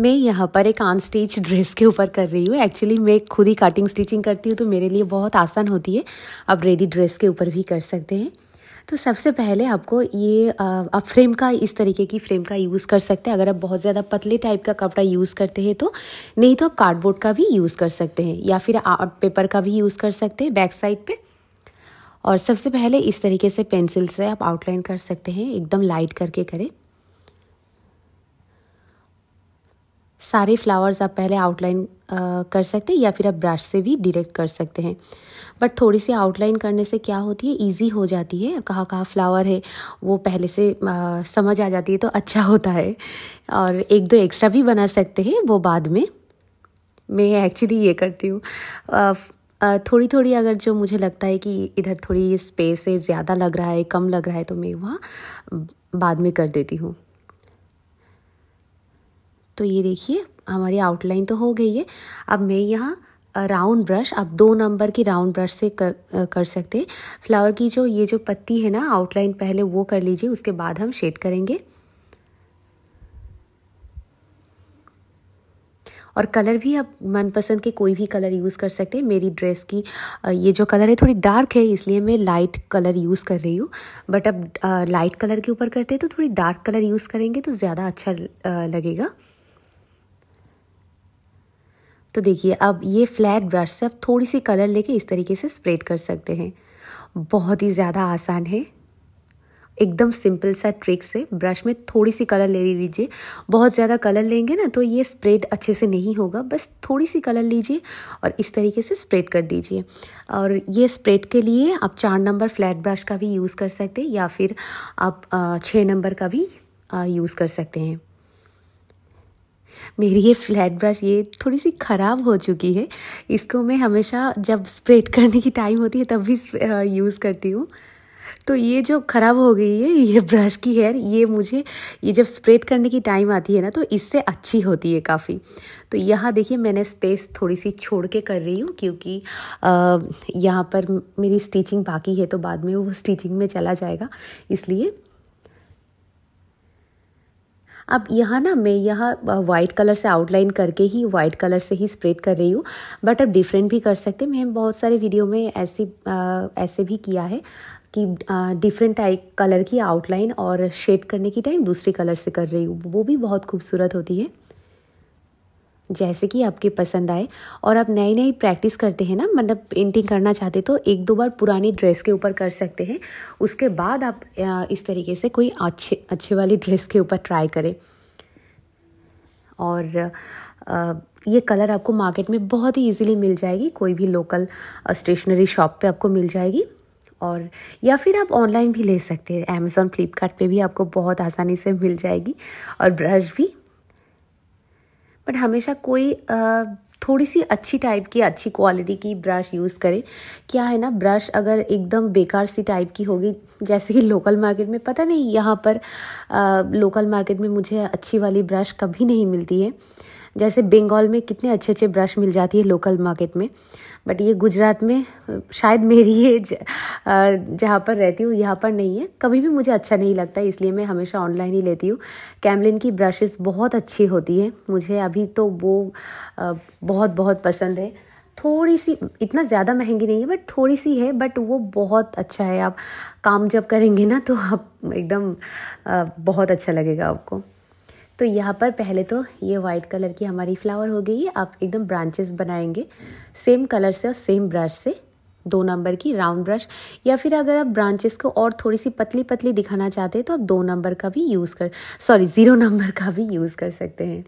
मैं यहाँ पर एक आन स्टिच ड्रेस के ऊपर कर रही हूँ एक्चुअली मैं खुद ही कटिंग स्टिचिंग करती हूँ तो मेरे लिए बहुत आसान होती है आप रेडी ड्रेस के ऊपर भी कर सकते हैं तो सबसे पहले आपको ये आप फ्रेम का इस तरीके की फ्रेम का यूज़ कर सकते हैं अगर आप बहुत ज़्यादा पतले टाइप का कपड़ा यूज़ करते हैं तो नहीं तो आप कार्डबोर्ड का भी यूज़ कर सकते हैं या फिर आप पेपर का भी यूज़ कर सकते हैं बैक साइड पर और सबसे पहले इस तरीके से पेंसिल से आप आउटलाइन कर सकते हैं एकदम लाइट करके करें सारे फ्लावर्स आप पहले आउटलाइन कर सकते हैं या फिर आप ब्रश से भी डायरेक्ट कर सकते हैं बट थोड़ी सी आउटलाइन करने से क्या होती है इजी हो जाती है कहाँ कहाँ फ्लावर है वो पहले से आ, समझ आ जाती है तो अच्छा होता है और एक दो एक्स्ट्रा भी बना सकते हैं वो बाद में मैं एक्चुअली ये करती हूँ थोड़ी थोड़ी अगर जो मुझे लगता है कि इधर थोड़ी स्पेस है ज़्यादा लग रहा है कम लग रहा है तो मैं वहाँ बाद में कर देती हूँ तो ये देखिए हमारी आउटलाइन तो हो गई है अब मैं यहाँ राउंड ब्रश आप दो नंबर की राउंड ब्रश से कर कर सकते हैं फ्लावर की जो ये जो पत्ती है ना आउटलाइन पहले वो कर लीजिए उसके बाद हम शेड करेंगे और कलर भी आप मनपसंद के कोई भी कलर यूज़ कर सकते हैं मेरी ड्रेस की ये जो कलर है थोड़ी डार्क है इसलिए मैं लाइट कलर यूज़ कर रही हूँ बट अब लाइट कलर के ऊपर करते हैं तो थोड़ी डार्क कलर यूज़ करेंगे तो ज़्यादा अच्छा लगेगा तो देखिए अब ये फ्लैट ब्रश से आप थोड़ी सी कलर लेके इस तरीके से स्प्रेड कर सकते हैं बहुत ही ज़्यादा आसान है एकदम सिंपल सा ट्रिक से ब्रश में थोड़ी सी कलर ले लीजिए बहुत ज़्यादा कलर लेंगे ना तो ये स्प्रेड अच्छे से नहीं होगा बस थोड़ी सी कलर लीजिए और इस तरीके से स्प्रेड कर दीजिए और ये स्प्रेड के लिए आप चार नंबर फ्लैट ब्रश का भी यूज़ कर सकते हैं या फिर आप छः नंबर का भी यूज़ कर सकते हैं मेरी ये फ्लैट ब्रश ये थोड़ी सी ख़राब हो चुकी है इसको मैं हमेशा जब स्प्रेड करने की टाइम होती है तब भी यूज़ करती हूँ तो ये जो ख़राब हो गई है ये ब्रश की हेयर ये मुझे ये जब स्प्रेड करने की टाइम आती है ना तो इससे अच्छी होती है काफ़ी तो यहाँ देखिए मैंने स्पेस थोड़ी सी छोड़ के कर रही हूँ क्योंकि यहाँ पर मेरी स्टिचिंग बाकी है तो बाद में वो स्टिचिंग में चला जाएगा इसलिए अब यहाँ ना मैं यह वाइट कलर से आउटलाइन करके ही वाइट कलर से ही स्प्रेड कर रही हूँ बट अब डिफरेंट भी कर सकते मैं बहुत सारे वीडियो में ऐसे ऐसे भी किया है कि डिफरेंट टाइप कलर की आउटलाइन और शेड करने की टाइम दूसरे कलर से कर रही हूँ वो भी बहुत खूबसूरत होती है जैसे कि आपके पसंद आए और आप नई नई प्रैक्टिस करते हैं ना मतलब पेंटिंग करना चाहते तो एक दो बार पुरानी ड्रेस के ऊपर कर सकते हैं उसके बाद आप इस तरीके से कोई अच्छे अच्छे वाली ड्रेस के ऊपर ट्राई करें और ये कलर आपको मार्केट में बहुत ही इजीली मिल जाएगी कोई भी लोकल स्टेशनरी शॉप पे आपको मिल जाएगी और या फिर आप ऑनलाइन भी ले सकते हैं अमेज़ोन फ्लिपकार्ट भी आपको बहुत आसानी से मिल जाएगी और ब्रश भी बट हमेशा कोई थोड़ी सी अच्छी टाइप की अच्छी क्वालिटी की ब्रश यूज़ करें क्या है ना ब्रश अगर एकदम बेकार सी टाइप की होगी जैसे कि लोकल मार्केट में पता नहीं यहाँ पर आ, लोकल मार्केट में मुझे अच्छी वाली ब्रश कभी नहीं मिलती है जैसे बंगाल में कितने अच्छे अच्छे ब्रश मिल जाती है लोकल मार्केट में बट ये गुजरात में शायद मेरी ये जहाँ पर रहती हूँ यहाँ पर नहीं है कभी भी मुझे अच्छा नहीं लगता इसलिए मैं हमेशा ऑनलाइन ही लेती हूँ कैमलिन की ब्रशेस बहुत अच्छी होती है मुझे अभी तो वो बहुत बहुत पसंद है थोड़ी सी इतना ज़्यादा महंगी नहीं है बट थोड़ी सी है बट वो बहुत अच्छा है आप काम जब करेंगे ना तो आप एकदम बहुत अच्छा लगेगा आपको तो यहाँ पर पहले तो ये वाइट कलर की हमारी फ्लावर हो गई है आप एकदम ब्रांचेस बनाएंगे सेम कलर से और सेम ब्रश से दो नंबर की राउंड ब्रश या फिर अगर आप ब्रांचेस को और थोड़ी सी पतली पतली दिखाना चाहते हैं तो आप दो नंबर का भी यूज़ कर सॉरी ज़ीरो नंबर का भी यूज़ कर सकते हैं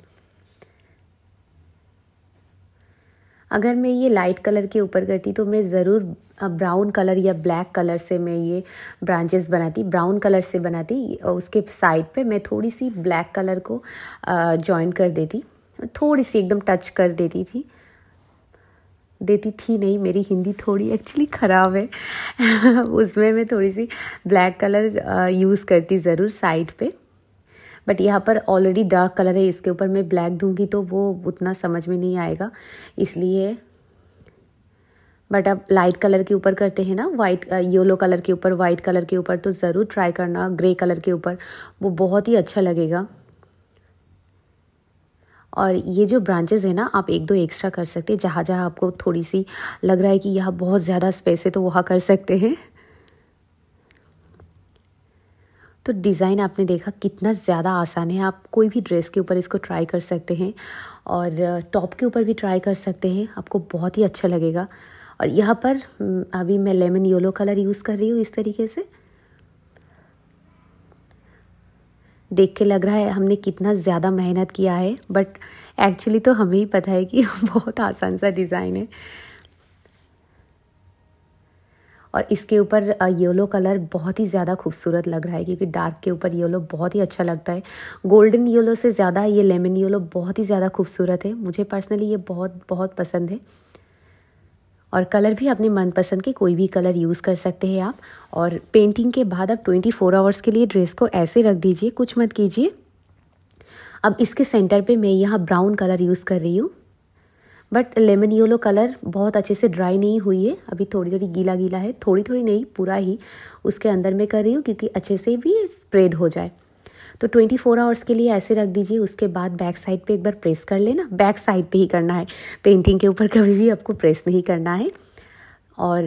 अगर मैं ये लाइट कलर के ऊपर करती तो मैं ज़रूर ब्राउन कलर या ब्लैक कलर से मैं ये ब्रांचेस बनाती ब्राउन कलर से बनाती और उसके साइड पे मैं थोड़ी सी ब्लैक कलर को जॉइन कर देती थोड़ी सी एकदम टच कर देती थी देती थी नहीं मेरी हिंदी थोड़ी एक्चुअली ख़राब है उसमें मैं थोड़ी सी ब्लैक कलर यूज़ करती ज़रूर साइड पे बट यहाँ पर ऑलरेडी डार्क कलर है इसके ऊपर मैं ब्लैक दूंगी तो वो उतना समझ में नहीं आएगा इसलिए बट आप लाइट कलर के ऊपर करते हैं ना वाइट येलो कलर के ऊपर वाइट कलर के ऊपर तो ज़रूर ट्राई करना ग्रे कलर के ऊपर वो बहुत ही अच्छा लगेगा और ये जो ब्रांचेस है ना आप एक दो एक्स्ट्रा कर सकते हैं जहाँ जहाँ आपको थोड़ी सी लग रहा है कि यहाँ बहुत ज़्यादा स्पेस है तो वहाँ कर सकते हैं तो डिज़ाइन आपने देखा कितना ज़्यादा आसान है आप कोई भी ड्रेस के ऊपर इसको ट्राई कर सकते हैं और टॉप के ऊपर भी ट्राई कर सकते हैं आपको बहुत ही अच्छा लगेगा और यहाँ पर अभी मैं लेमन येलो कलर यूज़ कर रही हूँ इस तरीके से देख के लग रहा है हमने कितना ज़्यादा मेहनत किया है बट एक्चुअली तो हमें ही पता है कि बहुत आसान सा डिज़ाइन है और इसके ऊपर येलो कलर बहुत ही ज़्यादा खूबसूरत लग रहा है क्योंकि डार्क के ऊपर येलो बहुत ही अच्छा लगता है गोल्डन येलो से ज़्यादा ये लेमन येलो बहुत ही ज़्यादा खूबसूरत है मुझे पर्सनली ये बहुत बहुत पसंद है और कलर भी अपने मनपसंद के कोई भी कलर यूज़ कर सकते हैं आप और पेंटिंग के बाद आप फोर आवर्स के लिए ड्रेस को ऐसे रख दीजिए कुछ मत कीजिए अब इसके सेंटर पे मैं यहाँ ब्राउन कलर यूज़ कर रही हूँ बट लेमन योलो कलर बहुत अच्छे से ड्राई नहीं हुई है अभी थोड़ी थोड़ी गीला गीला है थोड़ी थोड़ी नहीं पूरा ही उसके अंदर में कर रही हूँ क्योंकि अच्छे से भी स्प्रेड हो जाए तो 24 फोर आवर्स के लिए ऐसे रख दीजिए उसके बाद बैक साइड पे एक बार प्रेस कर लेना बैक साइड पे ही करना है पेंटिंग के ऊपर कभी भी आपको प्रेस नहीं करना है और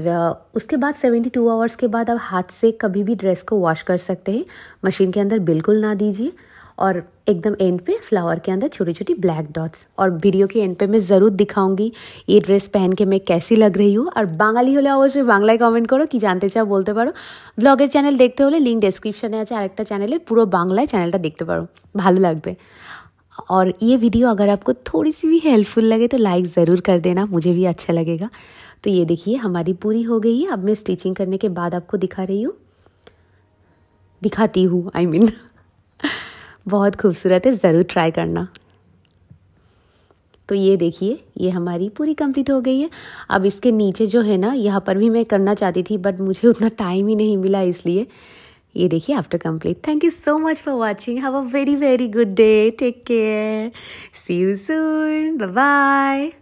उसके बाद 72 टू आवर्स के बाद आप हाथ से कभी भी ड्रेस को वॉश कर सकते हैं मशीन के अंदर बिल्कुल ना दीजिए और एकदम एंड पे फ्लावर के अंदर छोटी छोटी ब्लैक डॉट्स और वीडियो के एंड पे मैं ज़रूर दिखाऊंगी ये ड्रेस पहन के मैं कैसी लग रही हूँ और बांगाली বাঙালি अवश्य অবশ্যই कमेंट करो कि जानते चाहो बोलते पारो ब्लॉगर चैनल देखते দেখতে लिंक डिस्क्रिप्शन ডেসক্রিপশানে আছে আরেকটা चैनल पूरा বাংলায় चैनल देखते पारो ভালো लगे और ये वीडियो अगर आपको थोड़ी सी भी हेल्पफुल लगे तो लाइक ज़रूर कर देना मुझे भी अच्छा लगेगा तो ये देखिए हमारी पूरी हो गई है अब मैं स्टिचिंग करने के बाद आपको दिखा रही हूँ दिखाती हूँ आई I मीन mean. बहुत खूबसूरत है ज़रूर ट्राई करना तो ये देखिए ये हमारी पूरी कंप्लीट हो गई है अब इसके नीचे जो है ना यहाँ पर भी मैं करना चाहती थी बट मुझे उतना टाइम ही नहीं मिला इसलिए ये देखिए after complete thank you so much for watching have a very very good day take care see you soon bye bye